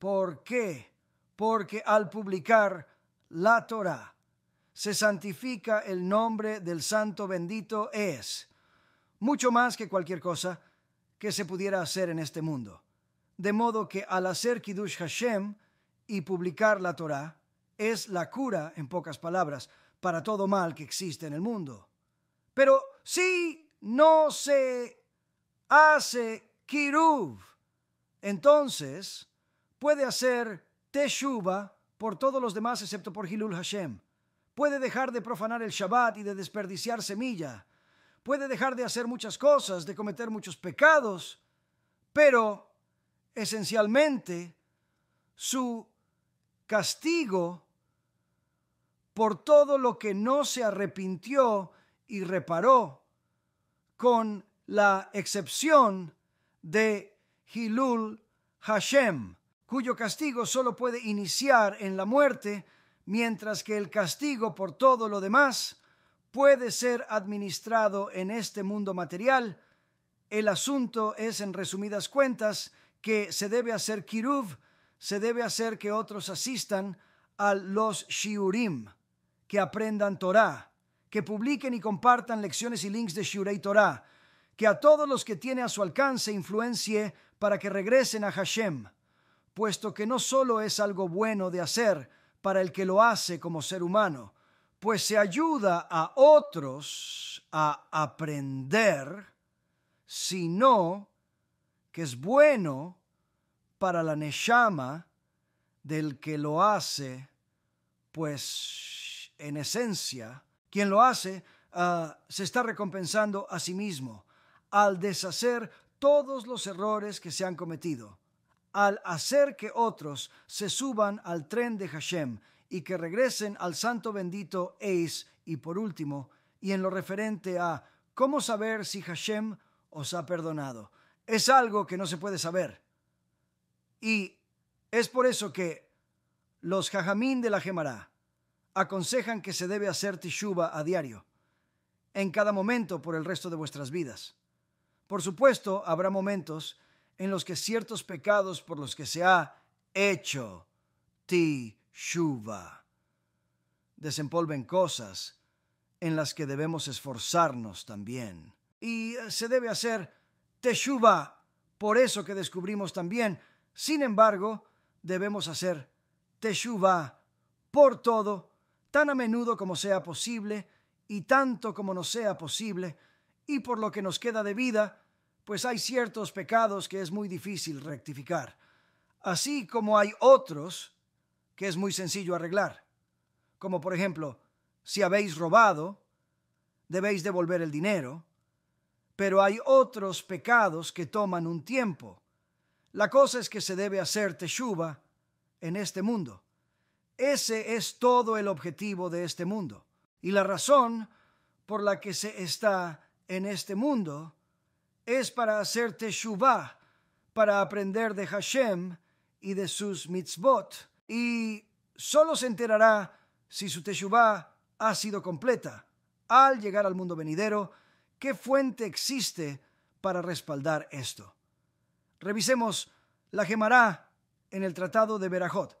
¿Por qué? Porque al publicar la Torah se santifica el nombre del Santo bendito es, mucho más que cualquier cosa que se pudiera hacer en este mundo. De modo que al hacer Kiddush Hashem y publicar la Torah es la cura, en pocas palabras, para todo mal que existe en el mundo. Pero si no se hace Kiruv, entonces puede hacer Teshuva por todos los demás excepto por Hilul Hashem. Puede dejar de profanar el Shabbat y de desperdiciar semilla. Puede dejar de hacer muchas cosas, de cometer muchos pecados, pero esencialmente su castigo por todo lo que no se arrepintió y reparó, con la excepción de Hilul Hashem, cuyo castigo solo puede iniciar en la muerte, mientras que el castigo por todo lo demás puede ser administrado en este mundo material. El asunto es, en resumidas cuentas, que se debe hacer kiruv, se debe hacer que otros asistan a los shiurim, que aprendan Torah, que publiquen y compartan lecciones y links de Shiurei Torah, que a todos los que tiene a su alcance influencie para que regresen a Hashem, puesto que no solo es algo bueno de hacer para el que lo hace como ser humano, pues se ayuda a otros a aprender, sino que es bueno para la Neshama del que lo hace, pues en esencia, quien lo hace ah, se está recompensando a sí mismo al deshacer todos los errores que se han cometido, al hacer que otros se suban al tren de Hashem y que regresen al santo bendito Eis y por último, y en lo referente a cómo saber si Hashem os ha perdonado. Es algo que no se puede saber. Y es por eso que los jajamín de la Gemará aconsejan que se debe hacer Tishuba a diario, en cada momento por el resto de vuestras vidas. Por supuesto, habrá momentos en los que ciertos pecados por los que se ha hecho teshuva desempolven cosas en las que debemos esforzarnos también. Y eh, se debe hacer teshuva, por eso que descubrimos también. Sin embargo, debemos hacer teshuva por todo, tan a menudo como sea posible y tanto como no sea posible, y por lo que nos queda de vida, pues hay ciertos pecados que es muy difícil rectificar, así como hay otros que es muy sencillo arreglar, como por ejemplo, si habéis robado, debéis devolver el dinero, pero hay otros pecados que toman un tiempo. La cosa es que se debe hacer teshuva en este mundo. Ese es todo el objetivo de este mundo y la razón por la que se está en este mundo es para hacer teshuvah, para aprender de Hashem y de sus mitzvot, y solo se enterará si su teshuvah ha sido completa al llegar al mundo venidero. ¿Qué fuente existe para respaldar esto? Revisemos la Gemará en el Tratado de Berajot,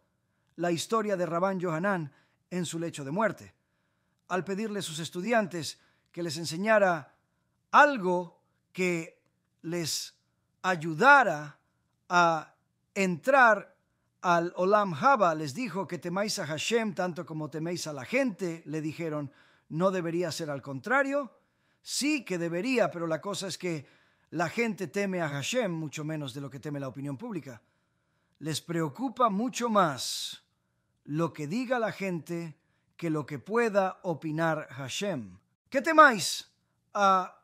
la historia de Rabán Johanán en su lecho de muerte. Al pedirle a sus estudiantes que les enseñara algo que les ayudara a entrar al Olam Haba, les dijo que temáis a Hashem tanto como teméis a la gente, le dijeron, no debería ser al contrario, sí que debería, pero la cosa es que la gente teme a Hashem mucho menos de lo que teme la opinión pública. Les preocupa mucho más lo que diga la gente que lo que pueda opinar Hashem. ¿Qué temáis? ¿A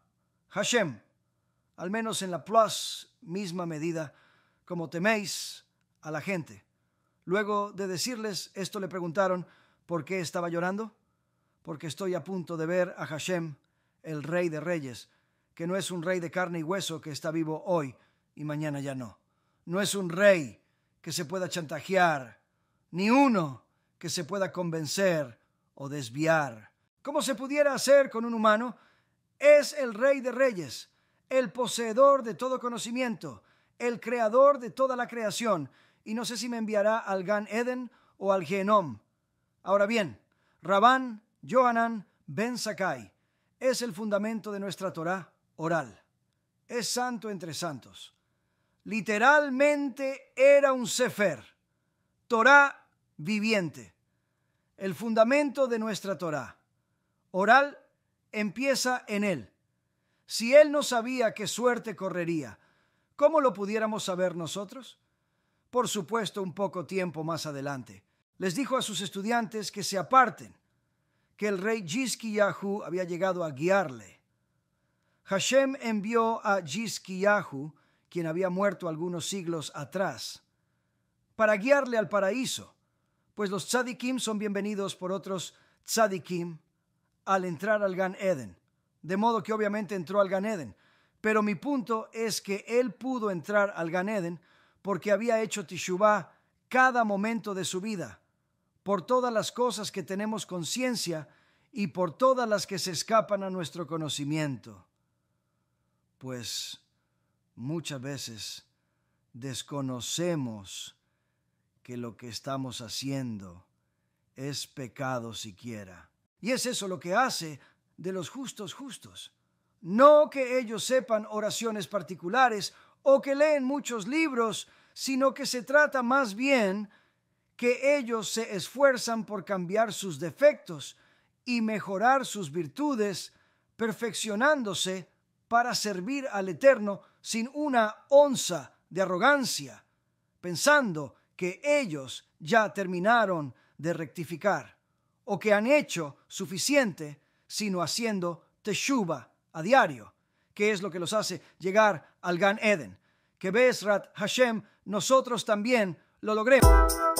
Hashem, al menos en la plus misma medida, como teméis a la gente. Luego de decirles esto le preguntaron, ¿por qué estaba llorando? Porque estoy a punto de ver a Hashem, el rey de reyes, que no es un rey de carne y hueso que está vivo hoy y mañana ya no. No es un rey que se pueda chantajear, ni uno que se pueda convencer o desviar. ¿Cómo se pudiera hacer con un humano es el Rey de Reyes, el poseedor de todo conocimiento, el creador de toda la creación, y no sé si me enviará al Gan Eden o al Genom. Ahora bien, Rabán, Johanan, Ben Sakai es el fundamento de nuestra Torá oral. Es santo entre santos. Literalmente era un sefer, Torá viviente. El fundamento de nuestra Torá oral empieza en Él. Si Él no sabía qué suerte correría, ¿cómo lo pudiéramos saber nosotros? Por supuesto, un poco tiempo más adelante, les dijo a sus estudiantes que se aparten, que el rey Yiskiyahu había llegado a guiarle. Hashem envió a Yahu, quien había muerto algunos siglos atrás, para guiarle al paraíso, pues los tzadikim son bienvenidos por otros tzadikim al entrar al Gan Eden. De modo que obviamente entró al Gan Eden. Pero mi punto es que él pudo entrar al Gan Eden porque había hecho Tishubá cada momento de su vida, por todas las cosas que tenemos conciencia y por todas las que se escapan a nuestro conocimiento. Pues muchas veces desconocemos que lo que estamos haciendo es pecado siquiera. Y es eso lo que hace de los justos justos. No que ellos sepan oraciones particulares o que leen muchos libros, sino que se trata más bien que ellos se esfuerzan por cambiar sus defectos y mejorar sus virtudes, perfeccionándose para servir al Eterno sin una onza de arrogancia, pensando que ellos ya terminaron de rectificar o que han hecho suficiente, sino haciendo teshuva a diario, que es lo que los hace llegar al Gan Eden. Que Besrat Hashem, nosotros también lo logremos.